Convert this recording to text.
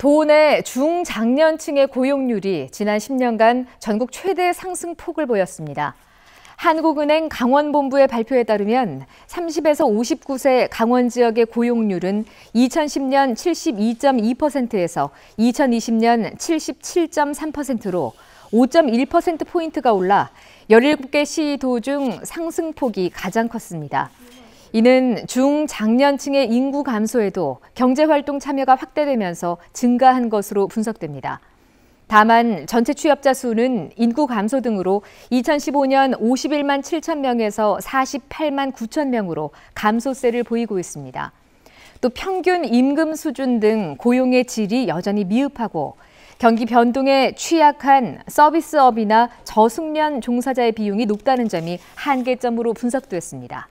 도내 중장년층의 고용률이 지난 10년간 전국 최대 상승폭을 보였습니다. 한국은행 강원본부의 발표에 따르면 30에서 59세 강원 지역의 고용률은 2010년 72.2%에서 2020년 77.3%로 5.1%포인트가 올라 17개 시도 중 상승폭이 가장 컸습니다. 이는 중장년층의 인구 감소에도 경제활동 참여가 확대되면서 증가한 것으로 분석됩니다. 다만 전체 취업자 수는 인구 감소 등으로 2015년 51만 7천 명에서 48만 9천 명으로 감소세를 보이고 있습니다. 또 평균 임금 수준 등 고용의 질이 여전히 미흡하고 경기 변동에 취약한 서비스업이나 저숙련 종사자의 비용이 높다는 점이 한계점으로 분석됐습니다.